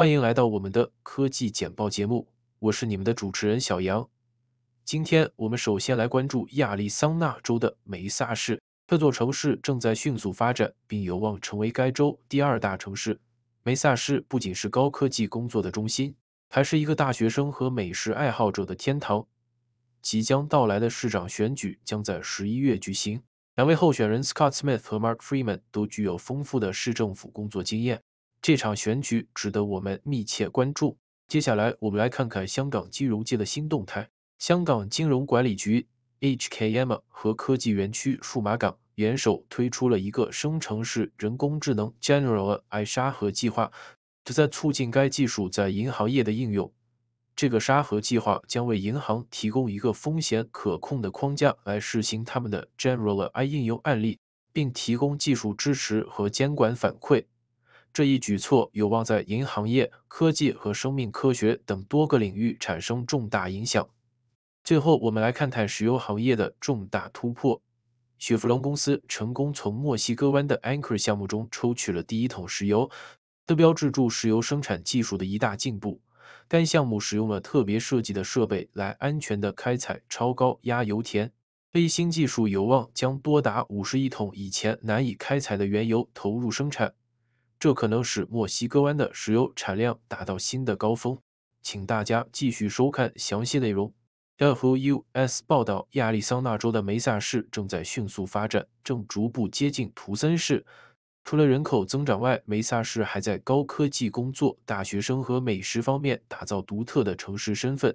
欢迎来到我们的科技简报节目，我是你们的主持人小杨。今天我们首先来关注亚利桑那州的梅萨市。这座城市正在迅速发展，并有望成为该州第二大城市。梅萨市不仅是高科技工作的中心，还是一个大学生和美食爱好者的天堂。即将到来的市长选举将在十一月举行，两位候选人 Scott Smith 和 Mark Freeman 都具有丰富的市政府工作经验。这场选举值得我们密切关注。接下来，我们来看看香港金融界的新动态。香港金融管理局 h k m 和科技园区数码港联手推出了一个生成式人工智能 g e n e r a l i AI） 沙盒计划，旨在促进该技术在银行业的应用。这个沙盒计划将为银行提供一个风险可控的框架来试行他们的 g e n e r a l AI 应用案例，并提供技术支持和监管反馈。这一举措有望在银行业、科技和生命科学等多个领域产生重大影响。最后，我们来看看石油行业的重大突破。雪佛龙公司成功从墨西哥湾的 Anchor 项目中抽取了第一桶石油，这标志着石油生产技术的一大进步。该项目使用了特别设计的设备来安全地开采超高压油田。这一新技术有望将多达五十亿桶以前难以开采的原油投入生产。这可能使墨西哥湾的石油产量达到新的高峰，请大家继续收看详细内容。F O U S 报道，亚利桑那州的梅萨市正在迅速发展，正逐步接近图森市。除了人口增长外，梅萨市还在高科技工作、大学生和美食方面打造独特的城市身份。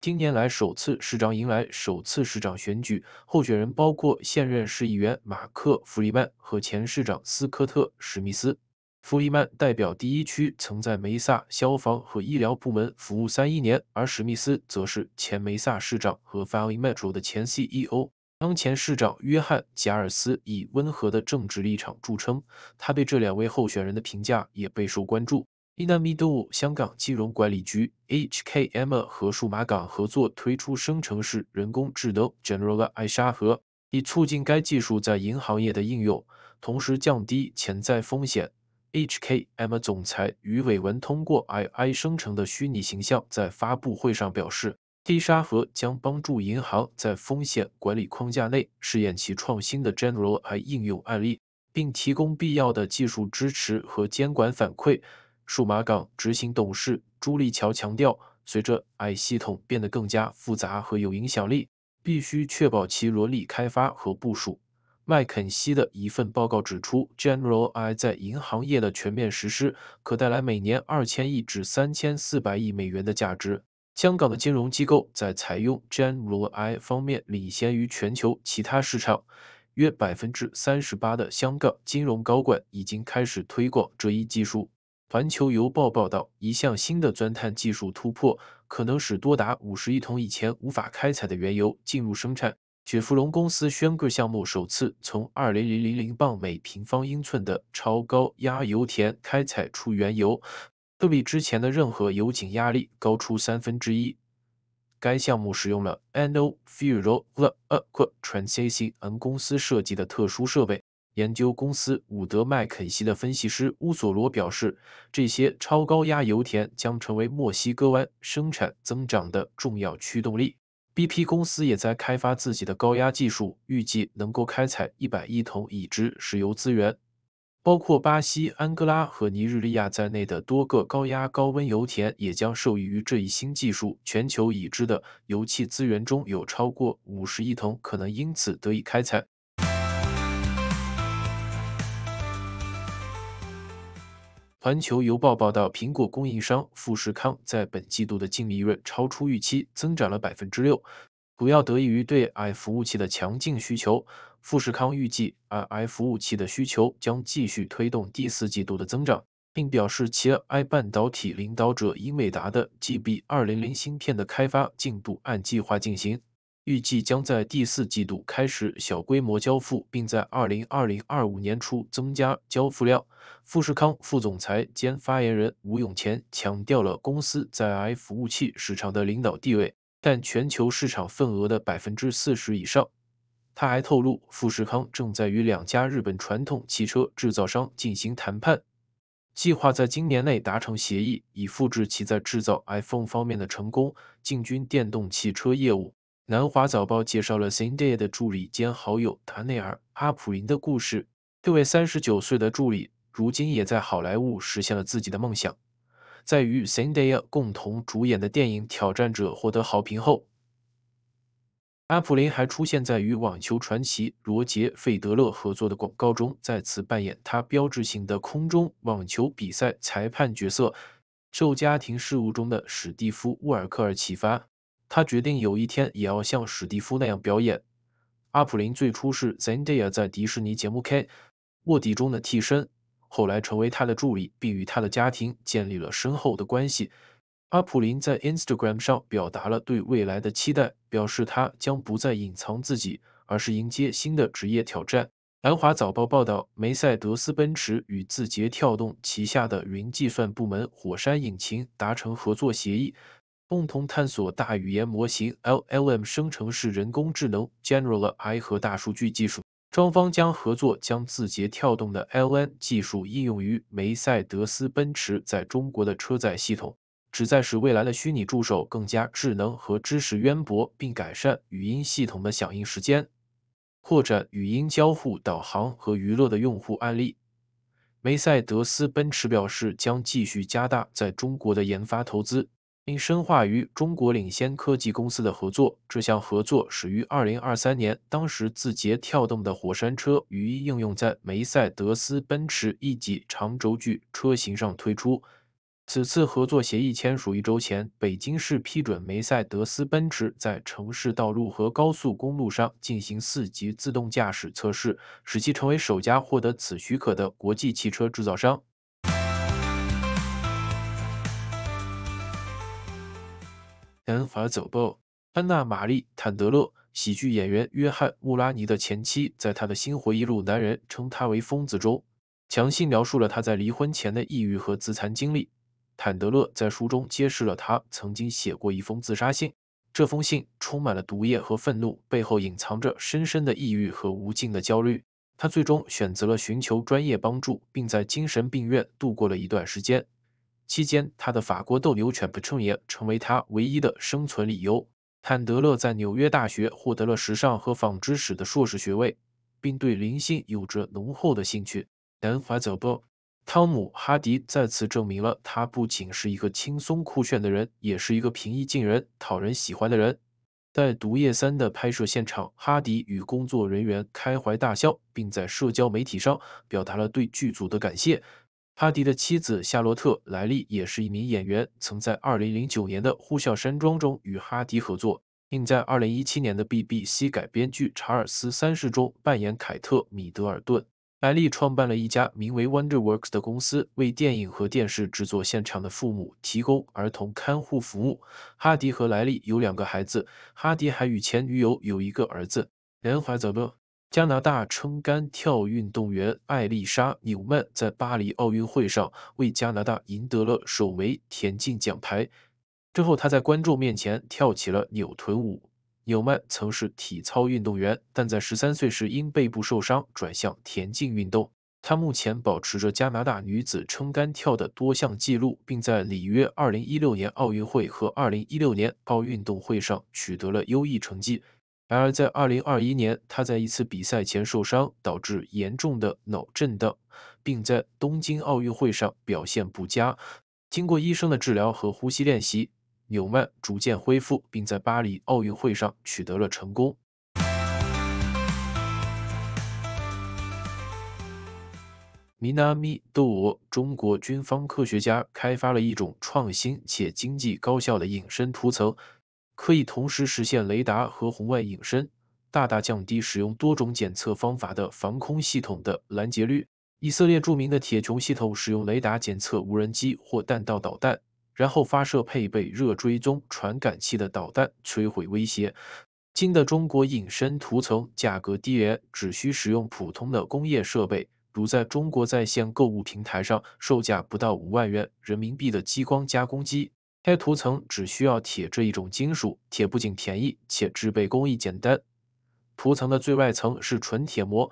今年来，首次市长迎来首次市长选举，候选人包括现任市议员马克·弗里曼和前市长斯科特·史密斯。富伊曼代表第一区，曾在梅萨消防和医疗部门服务31年，而史密斯则是前梅萨市长和 Valley Metro 的前 CEO。当前市长约翰·贾尔斯以温和的政治立场著称，他对这两位候选人的评价也备受关注。Inamido，香港金融管理局 h k m 和数码港合作推出生成式人工智能 g e n e r a l i z AI 沙盒，以促进该技术在银行业的应用，同时降低潜在风险。H.K.M. 总裁于伟文通过 AI 生成的虚拟形象，在发布会上表示，t 沙盒将帮助银行在风险管理框架内试验其创新的 General AI 应用案例，并提供必要的技术支持和监管反馈。数码港执行董事朱立桥强调，随着 AI 系统变得更加复杂和有影响力，必须确保其伦理开发和部署。麦肯锡的一份报告指出，General i 在银行业的全面实施可带来每年2千亿至3400亿美元的价值。香港的金融机构在采用 General i 方面领先于全球其他市场，约38%的香港金融高管已经开始推广这一技术。环球邮报报道，一项新的钻探技术突破，可能使多达50亿桶以前无法开采的原油进入生产。雪佛龙公司宣布项目首次从二零零零零磅每平方英寸的超高压油田开采出原油，这比之前的任何油井压力高出三分之一。该项目使用了 Anglo-Fuero t r a n s i o n d 公司设计的特殊设备。研究公司伍德麦肯锡的分析师乌索罗表示，这些超高压油田将成为墨西哥湾生产增长的重要驱动力。BP 公司也在开发自己的高压技术，预计能够开采一百亿桶已知石油资源。包括巴西安哥拉和尼日利亚在内的多个高压高温油田也将受益于这一新技术。全球已知的油气资源中有超过五十亿桶可能因此得以开采。《环球邮报》报道，苹果供应商富士康在本季度的净利润超出预期，增长了百分之六，主要得益于对 i 服务器的强劲需求。富士康预计，AI 服务器的需求将继续推动第四季度的增长，并表示其 i 半导体领导者英伟达的 GB 二零零芯片的开发进度按计划进行。预计将在第四季度开始小规模交付，并在二零二零二五年初增加交付量。富士康副总裁兼发言人吴永前强调了公司在 i 服务器市场的领导地位，占全球市场份额的百分之四十以上。他还透露，富士康正在与两家日本传统汽车制造商进行谈判，计划在今年内达成协议，以复制其在制造 iPhone 方面的成功，进军电动汽车业务。《南华早报》介绍了 Zendaya 的助理兼好友达内尔·阿普林的故事。这位三十九岁的助理如今也在好莱坞实现了自己的梦想。在与 Zendaya 共同主演的电影《挑战者》获得好评后，阿普林还出现在与网球传奇罗杰·费德勒合作的广告中，再次扮演他标志性的空中网球比赛裁判角色，受家庭事务中的史蒂夫·沃尔克尔启发。他决定有一天也要像史蒂夫那样表演。阿普林最初是 Zendaya 在迪士尼节目《K 卧底》中的替身，后来成为他的助理，并与他的家庭建立了深厚的关系。阿普林在 Instagram 上表达了对未来的期待，表示他将不再隐藏自己，而是迎接新的职业挑战。《南华早报》报道，梅赛德斯奔驰与字节跳动旗下的云计算部门火山引擎达成合作协议。共同探索大语言模型 （LLM） 生成式人工智能 g e n e r a l i AI） 和大数据技术。双方将合作，将字节跳动的 l n 技术应用于梅赛德斯奔驰在中国的车载系统，旨在使未来的虚拟助手更加智能和知识渊博，并改善语音系统的响应时间，扩展语音交互、导航和娱乐的用户案例。梅赛德斯奔驰表示，将继续加大在中国的研发投资。并深化与中国领先科技公司的合作。这项合作始于2023年，当时字节跳动的火山车于一应用在梅赛德斯奔驰 E 级长轴距车型上推出。此次合作协议签署一周前，北京市批准梅赛德斯奔驰在城市道路和高速公路上进行四级自动驾驶测试，使其成为首家获得此许可的国际汽车制造商。无法走步。安娜·玛丽·坦德勒，喜剧演员约翰·穆拉尼的前妻，在他的新回忆录《男人称他为疯子》中，详细描述了他在离婚前的抑郁和自残经历。坦德勒在书中揭示了他曾经写过一封自杀信，这封信充满了毒液和愤怒，背后隐藏着深深的抑郁和无尽的焦虑。他最终选择了寻求专业帮助，并在精神病院度过了一段时间。期间，他的法国斗牛犬不称爷成为他唯一的生存理由。坦德勒在纽约大学获得了时尚和纺织史的硕士学位，并对灵性有着浓厚的兴趣。南华泽波，汤姆·哈迪再次证明了他不仅是一个轻松酷炫的人，也是一个平易近人、讨人喜欢的人。在《毒液三》的拍摄现场，哈迪与工作人员开怀大笑，并在社交媒体上表达了对剧组的感谢。哈迪的妻子夏洛特·莱利也是一名演员，曾在2009年的《呼啸山庄》中与哈迪合作，并在2017年的 BBC 改编剧《查尔斯三世》中扮演凯特·米德尔顿。莱利创办了一家名为 WonderWorks 的公司，为电影和电视制作现场的父母提供儿童看护服务。哈迪和莱利有两个孩子，哈迪还与前女友有一个儿子。连怀泽勒。加拿大撑杆跳运动员艾丽莎·纽曼在巴黎奥运会上为加拿大赢得了首枚田径奖牌。之后，她在观众面前跳起了扭臀舞。纽曼曾是体操运动员，但在十三岁时因背部受伤转向田径运动。她目前保持着加拿大女子撑杆跳的多项纪录，并在里约2016年奥运会和2016年奥运动会上取得了优异成绩。然而，在2021年，他在一次比赛前受伤，导致严重的脑震荡，并在东京奥运会上表现不佳。经过医生的治疗和呼吸练习，纽曼逐渐恢复，并在巴黎奥运会上取得了成功。米纳米杜，中国军方科学家开发了一种创新且经济高效的隐身涂层。可以同时实现雷达和红外隐身，大大降低使用多种检测方法的防空系统的拦截率。以色列著名的铁穹系统使用雷达检测无人机或弹道导弹，然后发射配备热追踪传感器的导弹摧毁威胁。新的中国隐身涂层价格低廉，只需使用普通的工业设备，如在中国在线购物平台上售价不到五万元人民币的激光加工机。该涂层只需要铁这一种金属，铁不仅便宜，且制备工艺简单。涂层的最外层是纯铁膜，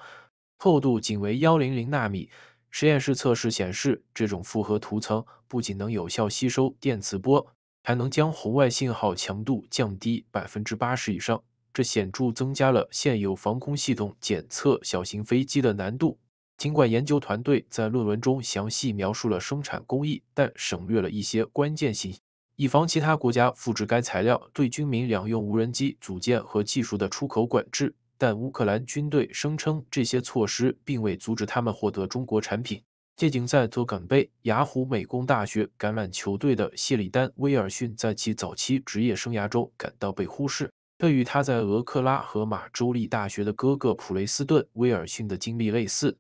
厚度仅为幺零零纳米。实验室测试显示，这种复合涂层不仅能有效吸收电磁波，还能将红外信号强度降低百分之八十以上。这显著增加了现有防空系统检测小型飞机的难度。尽管研究团队在论文中详细描述了生产工艺，但省略了一些关键信息。以防其他国家复制该材料，对军民两用无人机组件和技术的出口管制。但乌克兰军队声称，这些措施并未阻止他们获得中国产品。最景在多伦多，雅虎美工大学橄榄球队的谢里丹·威尔逊在其早期职业生涯中感到被忽视，这与他在俄克拉荷马州立大学的哥哥普雷斯顿·威尔逊的经历类似。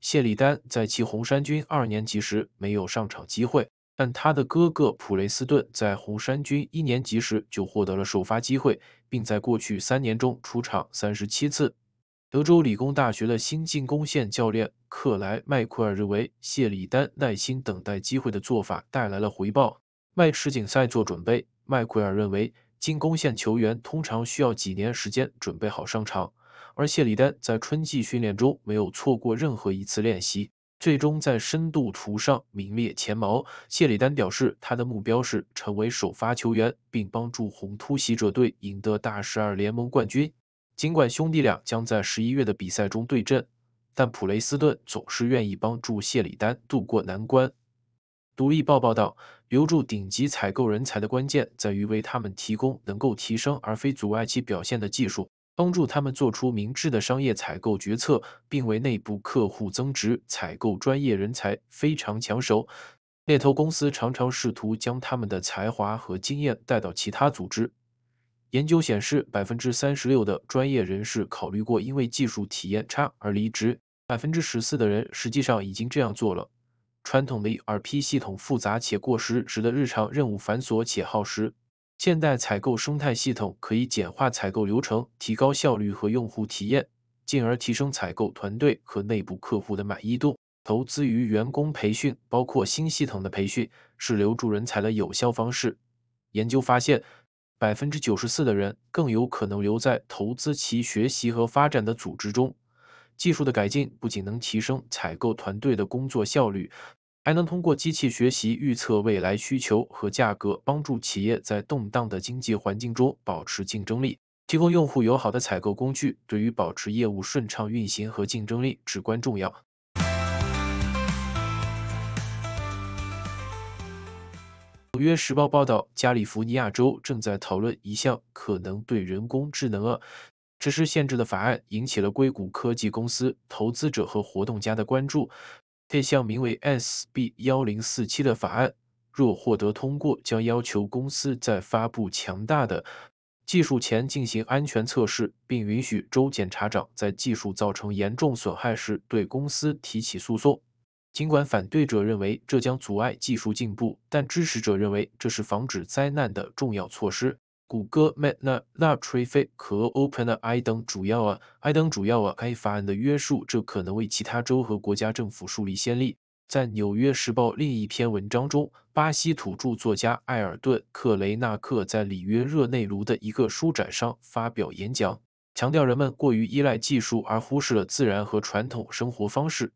谢里丹在其红衫军二年级时没有上场机会。但他的哥哥普雷斯顿在红衫军一年级时就获得了首发机会，并在过去三年中出场三十七次。德州理工大学的新进攻线教练克莱·麦奎尔认为，谢里丹耐心等待机会的做法带来了回报。为世锦赛做准备，麦奎尔认为进攻线球员通常需要几年时间准备好上场，而谢里丹在春季训练中没有错过任何一次练习。最终在深度图上名列前茅。谢里丹表示，他的目标是成为首发球员，并帮助红突袭者队赢得大十二联盟冠军。尽管兄弟俩将在十一月的比赛中对阵，但普雷斯顿总是愿意帮助谢里丹渡过难关。独立报报道，留住顶级采购人才的关键在于为他们提供能够提升而非阻碍其表现的技术。帮助他们做出明智的商业采购决策，并为内部客户增值。采购专业人才非常抢手，猎头公司常常试图将他们的才华和经验带到其他组织。研究显示，百分之三十六的专业人士考虑过因为技术体验差而离职，百分之十四的人实际上已经这样做了。传统的 ERP 系统复杂且过时，使得日常任务繁琐且耗时。现代采购生态系统可以简化采购流程，提高效率和用户体验，进而提升采购团队和内部客户的满意度。投资于员工培训，包括新系统的培训，是留住人才的有效方式。研究发现，百分之九十四的人更有可能留在投资其学习和发展的组织中。技术的改进不仅能提升采购团队的工作效率。还能通过机器学习预测未来需求和价格，帮助企业在动荡的经济环境中保持竞争力，提供用户友好的采购工具，对于保持业务顺畅运行和竞争力至关重要。《纽约时报》报道，加利福尼亚州正在讨论一项可能对人工智能实施限制的法案，引起了硅谷科技公司、投资者和活动家的关注。这项名为 SB 幺零四七的法案，若获得通过，将要求公司在发布强大的技术前进行安全测试，并允许州检察长在技术造成严重损害时对公司提起诉讼。尽管反对者认为这将阻碍技术进步，但支持者认为这是防止灾难的重要措施。谷歌、Meta、l a b r a 和 OpenAI 等主要啊，AI 等主要啊该法案的约束，这可能为其他州和国家政府树立先例。在《纽约时报》另一篇文章中，巴西土著作家艾尔顿·克雷纳克在里约热内卢的一个书展上发表演讲，强调人们过于依赖技术而忽视了自然和传统生活方式。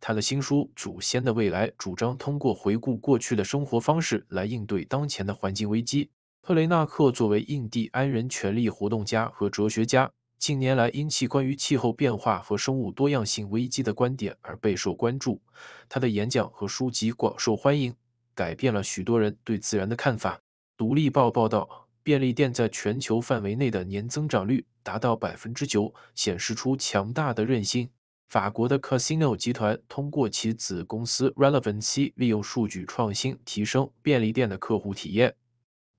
他的新书《祖先的未来》主张通过回顾过去的生活方式来应对当前的环境危机。特雷纳克作为印第安人权利活动家和哲学家，近年来因其关于气候变化和生物多样性危机的观点而备受关注。他的演讲和书籍广受欢迎，改变了许多人对自然的看法。《独立报》报道，便利店在全球范围内的年增长率达到百分之九，显示出强大的韧性。法国的 Casino 集团通过其子公司 r e l e v a n c y 利用数据创新，提升便利店的客户体验。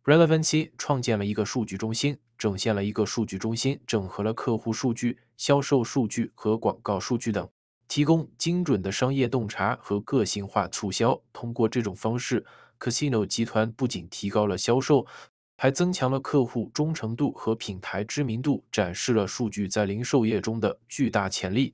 r e l e v a n c y 创建了一个数据中心，整线了一个数据中心，整合了客户数据、销售数据和广告数据等，提供精准的商业洞察和个性化促销。通过这种方式，Casino 集团不仅提高了销售，还增强了客户忠诚度和品牌知名度，展示了数据在零售业中的巨大潜力。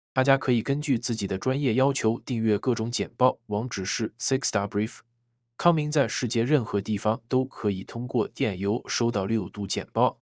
大家可以根据自己的专业要求订阅各种简报，网址是 s i x Star b r i e f 康明在世界任何地方都可以通过电邮收到六度简报。